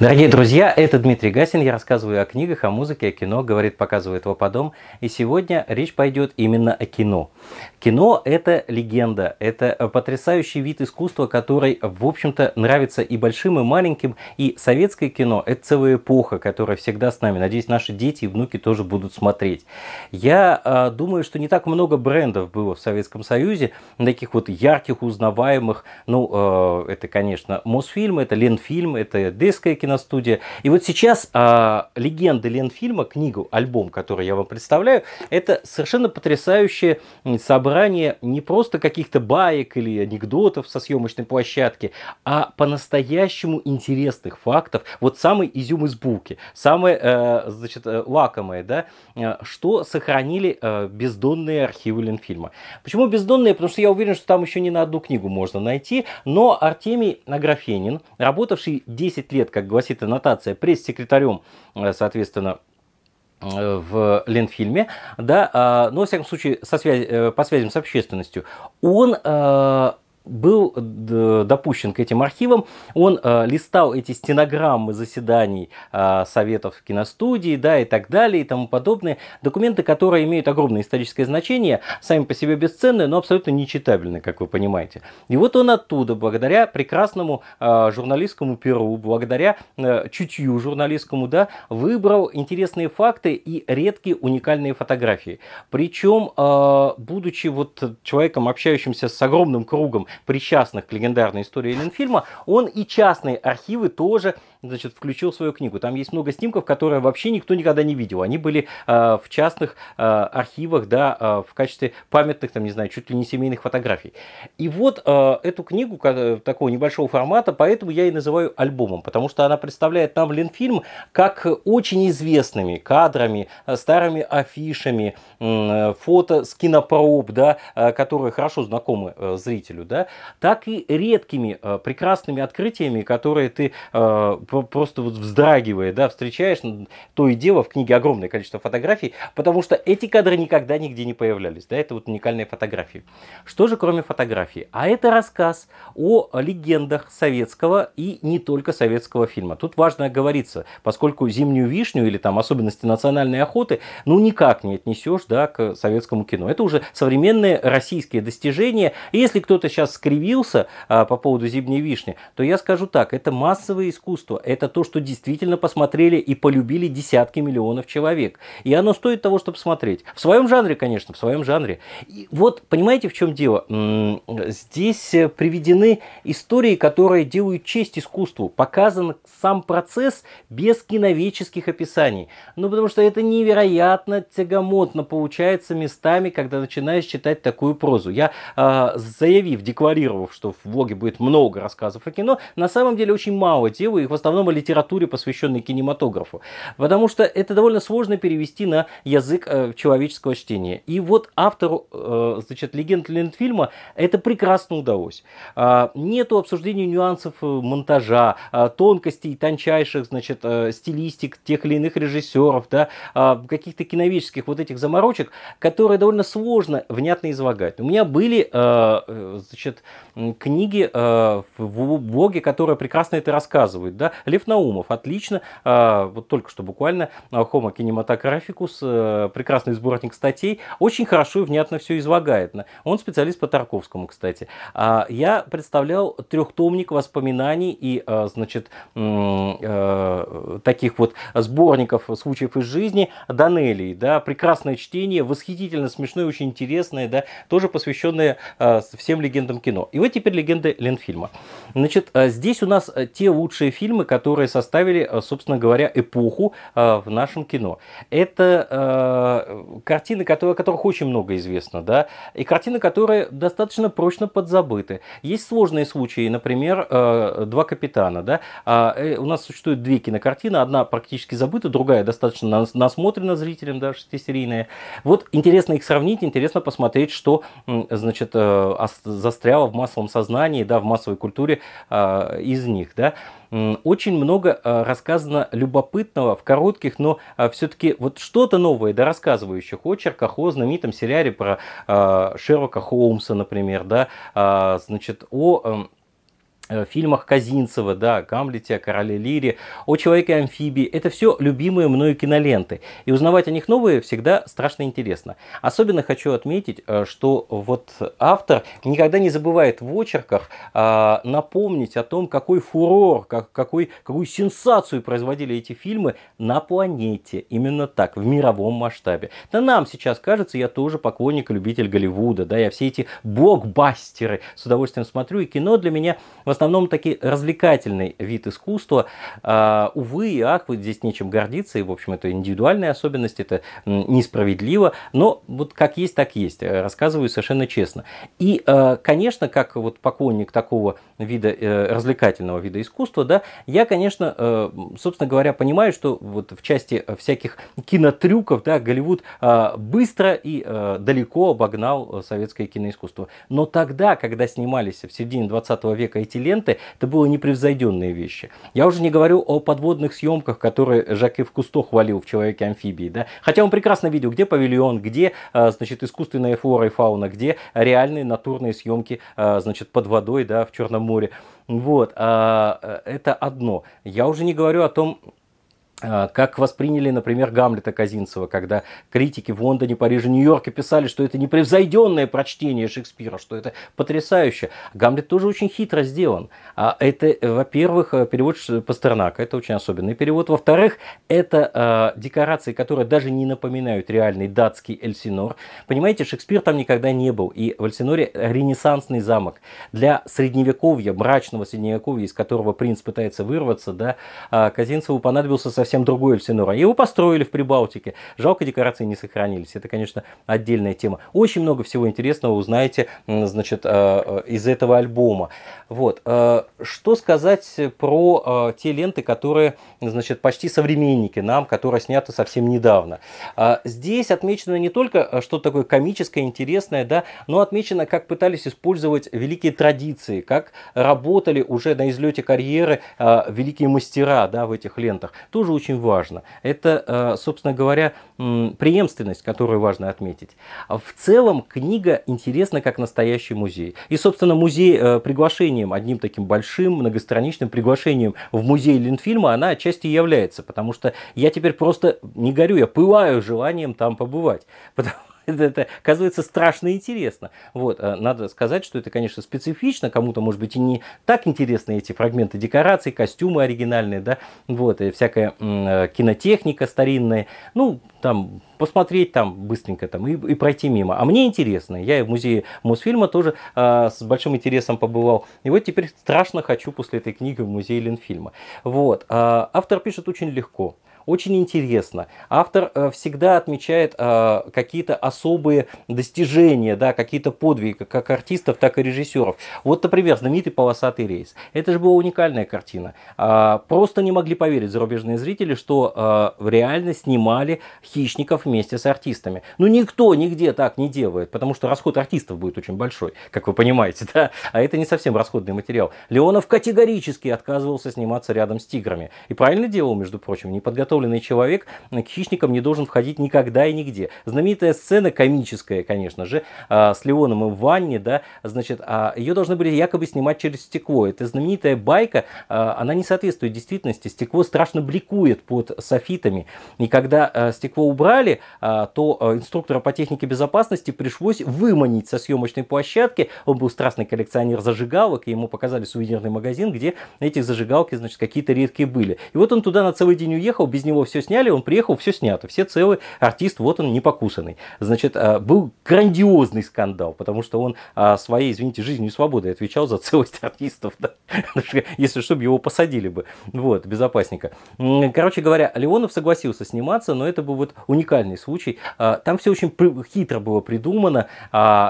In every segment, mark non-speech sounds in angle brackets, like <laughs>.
Дорогие друзья, это Дмитрий Гасин. Я рассказываю о книгах, о музыке, о кино. Говорит, показывает Вападом. И сегодня речь пойдет именно о кино. Кино – это легенда, это потрясающий вид искусства, который, в общем-то, нравится и большим, и маленьким. И советское кино – это целая эпоха, которая всегда с нами. Надеюсь, наши дети и внуки тоже будут смотреть. Я э, думаю, что не так много брендов было в Советском Союзе, таких вот ярких, узнаваемых. Ну, э, это, конечно, Мосфильм, это Ленфильм, это Детское кино киностудия. И вот сейчас э, легенды Ленфильма, книгу, альбом, который я вам представляю, это совершенно потрясающее собрание не просто каких-то баек или анекдотов со съемочной площадки, а по-настоящему интересных фактов. Вот самый изюм из буки, самое, э, значит, э, лакомое, да, э, что сохранили э, бездонные архивы Ленфильма. Почему бездонные? Потому что я уверен, что там еще не на одну книгу можно найти, но Артемий Аграфенин, работавший 10 лет, как говорится, гласит аннотация, пресс-секретарем, э, соответственно, э, в Ленфильме, да, а, но, во всяком случае, со связи, э, по связям с общественностью, он был э, допущен к этим архивам, он э, листал эти стенограммы заседаний э, советов киностудии, да, и так далее, и тому подобное. Документы, которые имеют огромное историческое значение, сами по себе бесценные, но абсолютно нечитабельные, как вы понимаете. И вот он оттуда, благодаря прекрасному э, журналистскому перу, благодаря э, чутью журналистскому, да, выбрал интересные факты и редкие уникальные фотографии. Причем, э, будучи вот человеком, общающимся с огромным кругом причастных к легендарной истории Ленфильма, он и частные архивы тоже значит, включил свою книгу. Там есть много снимков, которые вообще никто никогда не видел. Они были э, в частных э, архивах, да, э, в качестве памятных, там, не знаю, чуть ли не семейных фотографий. И вот э, эту книгу такого небольшого формата, поэтому я и называю альбомом, потому что она представляет нам Ленфильм как очень известными кадрами, старыми афишами, э, фото с кинопроб, да, э, которые хорошо знакомы э, зрителю, да, так и редкими э, прекрасными открытиями, которые ты э, просто вот вздрагивая, да, встречаешь то и дело в книге огромное количество фотографий, потому что эти кадры никогда нигде не появлялись, да, это вот уникальные фотографии. Что же кроме фотографий? А это рассказ о легендах советского и не только советского фильма. Тут важно оговориться, поскольку «Зимнюю вишню» или там особенности национальной охоты, ну, никак не отнесешь, да, к советскому кино. Это уже современные российские достижения. И если кто-то сейчас скривился а, по поводу «Зимней вишни», то я скажу так, это массовое искусство, это то, что действительно посмотрели и полюбили десятки миллионов человек. И оно стоит того, чтобы смотреть. В своем жанре, конечно, в своем жанре. И вот, понимаете, в чем дело? Здесь э, приведены истории, которые делают честь искусству. Показан сам процесс без киновеческих описаний. Ну, потому что это невероятно тягомотно получается местами, когда начинаешь читать такую прозу. Я а, заявив, декларировав, что в влоге будет много рассказов о кино, на самом деле очень мало делаю, их в основном основном о литературе, посвященной кинематографу. Потому что это довольно сложно перевести на язык э, человеческого чтения. И вот автору, э, значит, легенд Лентфильма это прекрасно удалось. Э, нету обсуждения нюансов э, монтажа, э, тонкостей, тончайших, значит, э, стилистик тех или иных режиссеров, да, э, каких-то киновических вот этих заморочек, которые довольно сложно внятно излагать. У меня были, э, э значит, книги э, в блоге, которые прекрасно это рассказывают, да, Лев Наумов, отлично. А, вот только что буквально Homo а, Кинематографикус э, прекрасный сборник статей, очень хорошо и внятно все излагает. Он специалист по Тарковскому, кстати. А, я представлял трехтомник воспоминаний и, значит, э, таких вот сборников случаев из жизни Данелии, да, прекрасное чтение, восхитительно смешное, очень интересное, да, тоже посвященное всем легендам кино. И вот теперь легенды Ленфильма. Значит, здесь у нас э, те лучшие фильмы, которые составили, э, собственно говоря, эпоху э, в нашем кино. Это э, картины, которые, о которых очень много известно, да, и картины, которые достаточно прочно подзабыты. Есть сложные случаи, например, «Два капитана». Да? А, у нас существует две кинокартины, одна практически забыта, другая достаточно нас, насмотрена зрителям, да, шестисерийная. Вот интересно их сравнить, интересно посмотреть, что значит, застряло в массовом сознании, да, в массовой культуре из них. Да? Очень очень много э, рассказано любопытного в коротких, но э, все-таки вот что-то новое, да, рассказывающих очерках о знаменитом сериале про э, Шерлока Холмса, например, да, а, значит, о эм, в э, фильмах Казинцева, да, о Гамлете, Короле Лире, о Человеке-амфибии. Это все любимые мною киноленты. И узнавать о них новые всегда страшно интересно. Особенно хочу отметить, э, что вот автор никогда не забывает в очерках а, напомнить о том, какой фурор, как, какой, какую сенсацию производили эти фильмы на планете. Именно так, в мировом масштабе. Да нам сейчас кажется, я тоже поклонник и любитель Голливуда, да, я все эти блокбастеры с удовольствием смотрю, и кино для меня в основном таки развлекательный вид искусства. А, увы и ах, вот здесь нечем гордиться, и, в общем, это индивидуальная особенность, это несправедливо, но вот как есть, так есть, э, рассказываю совершенно честно. И, э, конечно, как вот поклонник такого вида, э, развлекательного вида искусства, да, я, конечно, собственно говоря, понимаю, что вот в части всяких кинотрюков, да, Голливуд быстро и далеко обогнал советское киноискусство. Но тогда, когда снимались в середине 20 века эти ленты, ленты, это было непревзойденные вещи. Я уже не говорю о подводных съемках, которые Жак в Кусто хвалил в «Человеке-амфибии». Да? Хотя он прекрасно видел, где павильон, где а, значит, искусственная флора и фауна, где реальные натурные съемки а, значит, под водой да, в Черном море. Вот, а, э, это одно. Я уже не говорю о том, а, как восприняли, например, Гамлета Казинцева, когда критики в Лондоне, Париже, Нью-Йорке писали, что это непревзойденное прочтение Шекспира, что это потрясающе. Гамлет тоже очень хитро сделан. А это, во-первых, перевод Пастернака, это очень особенный перевод. Во-вторых, это э, декорации, которые даже не напоминают реальный датский Эльсинор. Понимаете, Шекспир там никогда не был. И в Эльсиноре ренессансный замок. Для средневековья, мрачного средневековья, из которого принц пытается вырваться, да, Казинцеву понадобился совсем совсем другой Эльсинора. Его построили в Прибалтике. Жалко, декорации не сохранились. Это, конечно, отдельная тема. Очень много всего интересного узнаете, значит, э, э, из этого альбома. Вот. Э, что сказать про те ленты, которые, значит, почти современники нам, которые сняты совсем недавно. Здесь отмечено не только что такое комическое, интересное, да, но отмечено, как пытались использовать великие традиции, как работали уже на излете карьеры великие мастера, да, в этих лентах. Тоже очень важно. Это, э, собственно говоря, преемственность, которую важно отметить. А в целом книга интересна как настоящий музей. И, собственно, музей э, приглашением, одним таким большим многостраничным приглашением в музей Линфильма, она отчасти является, потому что я теперь просто не горю, я пылаю желанием там побывать. Потому <laughs> это оказывается страшно интересно. Вот, э, надо сказать, что это, конечно, специфично, кому-то, может быть, и не так интересны эти фрагменты декораций, костюмы оригинальные, да, вот, и всякая э, кинотехника старинная, ну, там, посмотреть там быстренько там и, и пройти мимо. А мне интересно, я в музее Мосфильма тоже э, с большим интересом побывал. И вот теперь страшно хочу после этой книги в музей Ленфильма. Вот, э, автор пишет очень легко очень интересно. Автор э, всегда отмечает э, какие-то особые достижения, да, какие-то подвиги, как артистов, так и режиссеров. Вот, например, знаменитый «Полосатый рейс». Это же была уникальная картина. А, просто не могли поверить зарубежные зрители, что э, реально снимали «Хищников» вместе с артистами. Ну, никто нигде так не делает, потому что расход артистов будет очень большой, как вы понимаете, да? А это не совсем расходный материал. Леонов категорически отказывался сниматься рядом с «Тиграми». И правильно делал, между прочим, не подготовил подготовленный человек э, к хищникам не должен входить никогда и нигде. Знаменитая сцена, комическая, конечно же, э, с Леоном и в да, значит, а, ее должны были якобы снимать через стекло. Это знаменитая байка, э, она не соответствует действительности. Стекло страшно бликует под софитами. И когда стекло убрали, то инструктора по технике безопасности пришлось выманить со съемочной площадки. Он был страстный коллекционер зажигалок, и ему показали сувенирный магазин, где эти зажигалки, значит, какие-то редкие были. И вот он туда на целый день уехал без без него все сняли, он приехал, все снято, все целы, артист, вот он, не покусанный. Значит, а, был грандиозный скандал, потому что он а, своей, извините, жизнью и свободой отвечал за целость <laughs> артистов, да? Ну если чтобы его посадили бы, вот, безопасника. Короче говоря, Леонов согласился сниматься, но это был вот уникальный случай. А, там все очень хитро было придумано,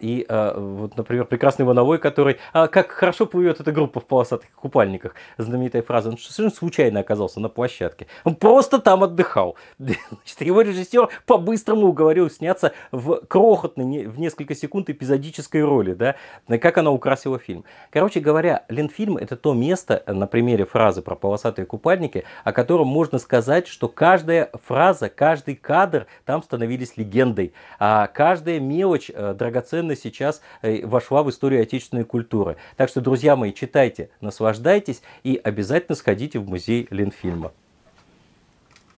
и вот, например, прекрасный вановой, который, как хорошо плывет эта группа в полосатых купальниках, знаменитая фраза, ну, он совершенно случайно оказался на площадке. Он просто просто там отдыхал. <laughs> Значит, его режиссер по-быстрому уговорил сняться в крохотной, в несколько секунд эпизодической роли, да, как она украсила фильм. Короче говоря, Ленфильм это то место, э, на примере фразы про полосатые купальники, о котором можно сказать, что каждая фраза, каждый кадр там становились легендой, а каждая мелочь э, драгоценно сейчас э, вошла в историю отечественной культуры. Так что, друзья мои, читайте, наслаждайтесь и обязательно сходите в музей Ленфильма.